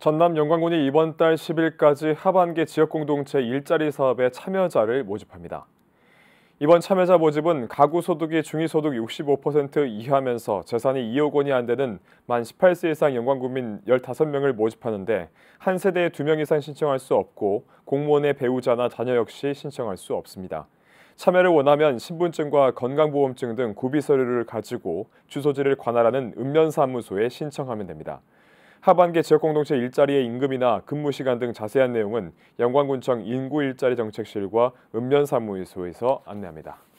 전남 영광군이 이번 달 10일까지 하반기 지역공동체 일자리 사업에 참여자를 모집합니다. 이번 참여자 모집은 가구 소득이 중위소득 65% 이하면서 재산이 2억 원이 안 되는 만 18세 이상 영광군민 15명을 모집하는데 한 세대에 2명 이상 신청할 수 없고 공무원의 배우자나 자녀 역시 신청할 수 없습니다. 참여를 원하면 신분증과 건강보험증 등 구비 서류를 가지고 주소지를 관할하는 읍면사무소에 신청하면 됩니다. 하반기 지역공동체 일자리의 임금이나 근무시간 등 자세한 내용은 영광군청 인구일자리 정책실과 읍면사무소에서 안내합니다.